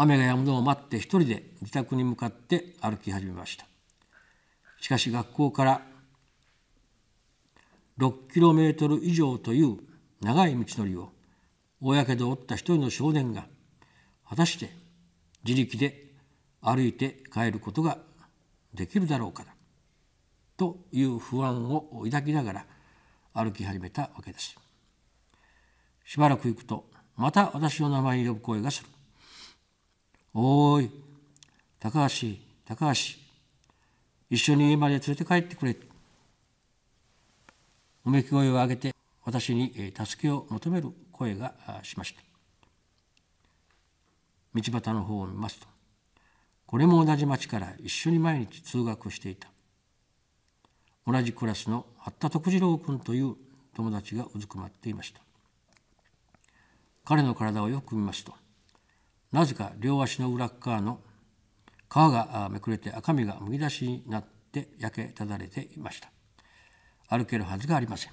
雨が止むのを待って一人で自宅に向かって歩き始めましたしかし学校から6トル以上という長い道のりを大やけどを負った一人の少年が果たして自力で歩いて帰ることができるだろうかという不安を抱きながら歩き始めたわけですしばらく行くとまた私の名前に呼ぶ声がするおーい、高橋、高橋、一緒に家まで連れて帰ってくれ。うめき声を上げて私に助けを求める声がしました。道端の方を見ますと、これも同じ町から一緒に毎日通学していた。同じクラスの八田徳次郎君という友達がうずくまっていました。彼の体をよく見ますと、なぜか両足の裏側の皮がめくれて赤身がむき出しになって焼けただれていました歩けるはずがありません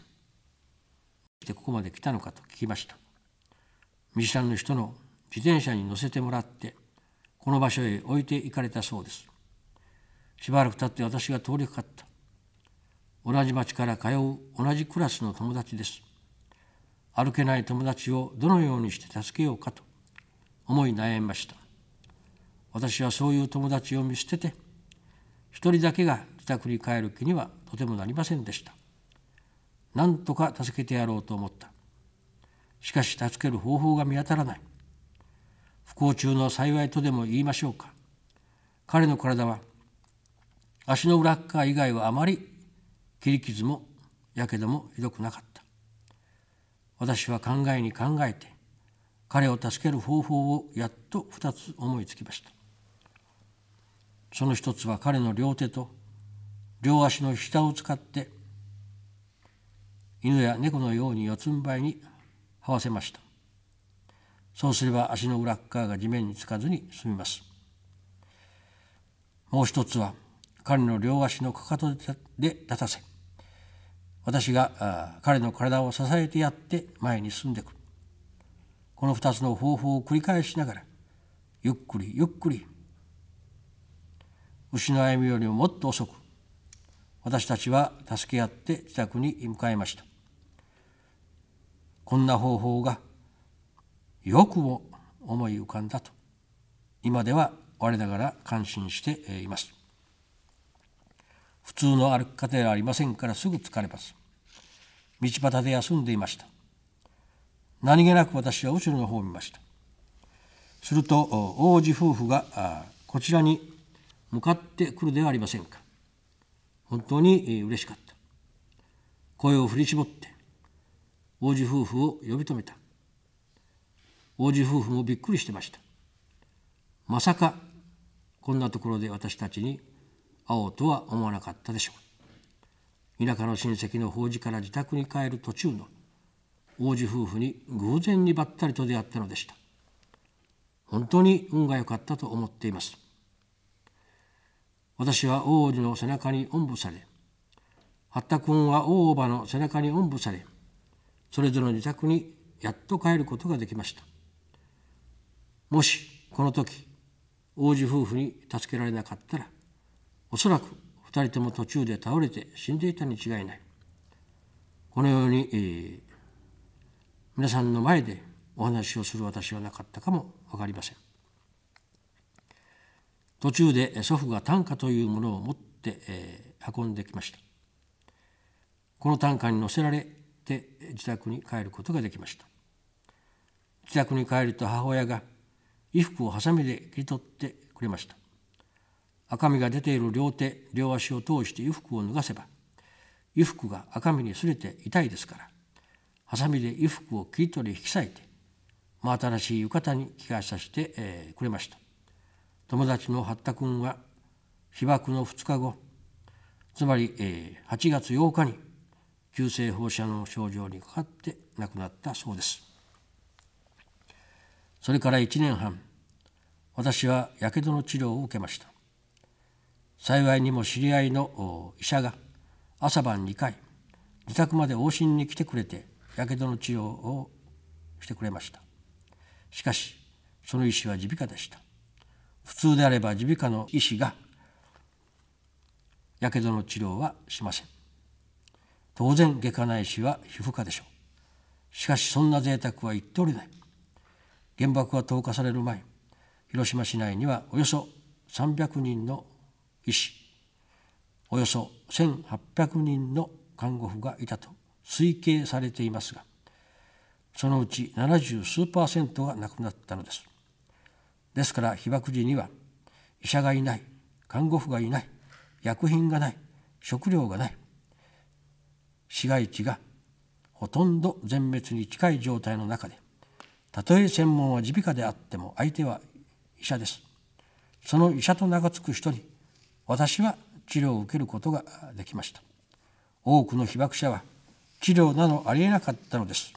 でここまで来たのかと聞きました見知らぬ人の自転車に乗せてもらってこの場所へ置いて行かれたそうですしばらく経って私が通りかかった同じ町から通う同じクラスの友達です歩けない友達をどのようにして助けようかと思い悩みました私はそういう友達を見捨てて一人だけが自宅に帰る気にはとてもなりませんでしたなんとか助けてやろうと思ったしかし助ける方法が見当たらない不幸中の幸いとでも言いましょうか彼の体は足の裏側以外はあまり切り傷もやけどもひどくなかった私は考えに考えて彼を助ける方法をやっと2つ思いつきましたその一つは彼の両手と両足の下を使って犬や猫のように四つん這いに這わせましたそうすれば足の裏側が地面につかずに済みますもう一つは彼の両足のかかとで立たせ私が彼の体を支えてやって前に進んでくるこの二つの方法を繰り返しながらゆっくりゆっくり牛の歩みよりももっと遅く私たちは助け合って自宅に向かいましたこんな方法がよくも思い浮かんだと今では我ながら感心しています普通の歩き方ではありませんからすぐ疲れます道端で休んでいました何気なく私は後ろの方を見ましたすると王子夫婦がこちらに向かってくるではありませんか本当に嬉しかった声を振り絞って王子夫婦を呼び止めた王子夫婦もびっくりしてましたまさかこんなところで私たちに会おうとは思わなかったでしょう田舎の親戚の法事から自宅に帰る途中の王子夫婦に偶然にばったりと出会ったのでした本当に運が良かったと思っています私は王子の背中におんぶされ八田君は大叔母の背中におんぶされそれぞれの自宅にやっと帰ることができましたもしこの時王子夫婦に助けられなかったらおそらく2人とも途中で倒れて死んでいたに違いないこのように、えー、皆さんの前でお話をする私はなかったかも分かりません途中で祖父が短歌というものを持って、えー、運んできましたこの短歌に乗せられて自宅に帰ることができました自宅に帰ると母親が衣服をハサミで切り取ってくれました赤みが出ている両手両足を通して衣服を脱がせば衣服が赤みに擦れて痛いですからハサミで衣服を切り取り引き裂いて真新しい浴衣に着替えさせて、えくれました友達の八田君は被爆の2日後つまり、え8月8日に急性放射能症状にかかって亡くなったそうですそれから1年半私はやけどの治療を受けました幸いにも知り合いの医者が朝晩2回自宅まで往診に来てくれてやけどの治療をしてくれましたしかしその医師は耳鼻科でした普通であれば耳鼻科の医師がやけどの治療はしません当然外科内視は皮膚科でしょうしかしそんな贅沢は言っておれない原爆が投下される前広島市内にはおよそ300人の医師およそ1800人の看護婦がいたと推計されていますがそのうち70数パーセントが亡くなったのですですから被爆時には医者がいない看護婦がいない薬品がない食料がない市街地がほとんど全滅に近い状態の中でたとえ専門は耳鼻科であっても相手は医者ですその医者と名が付く人に私は治療を受けることができました多くの被爆者は治療などありえなかったのです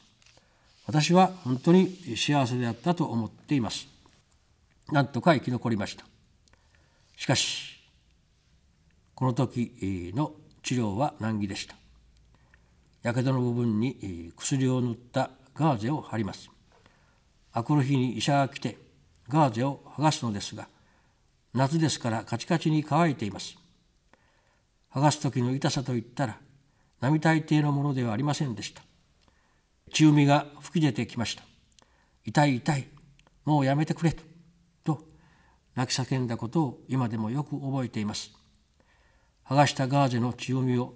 私は本当に幸せであったと思っていますなんとか生き残りましたしかしこの時の治療は難儀でしたやけどの部分に薬を塗ったガーゼを貼りますあくる日に医者が来てガーゼを剥がすのですが夏ですからカチカチに乾いています剥がす時の痛さといったら並大抵のものではありませんでした血海が吹き出てきました痛い痛いもうやめてくれとと泣き叫んだことを今でもよく覚えています剥がしたガーゼの血海を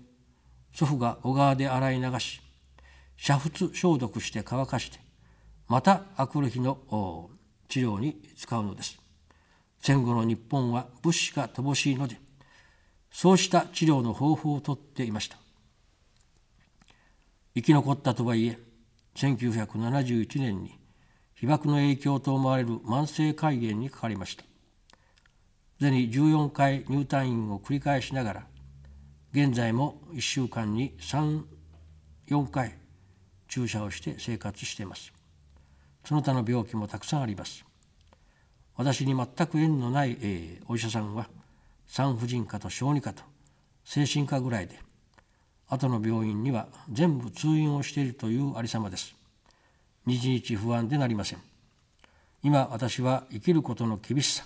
祖父が小川で洗い流し煮沸消毒して乾かしてまたあくる日の治療に使うのです戦後の日本は物資が乏しいのでそうした治療の方法をとっていました生き残ったとはいえ1971年に被爆の影響と思われる慢性肺炎にかかりました既に14回入退院を繰り返しながら現在も1週間に34回注射をして生活していますその他の病気もたくさんあります私に全く縁のない、えー、お医者さんは産婦人科と小児科と精神科ぐらいで後の病院には全部通院をしているというありさまです日々不安でなりません今私は生きることの厳しさ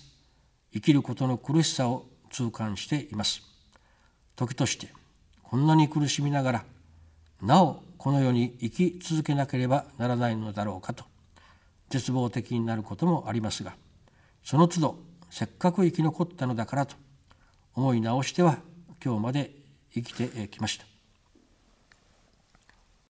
生きることの苦しさを痛感しています時としてこんなに苦しみながらなおこの世に生き続けなければならないのだろうかと絶望的になることもありますがその都度せっかく生き残ったのだからと思い直しては今日まで生きてきました。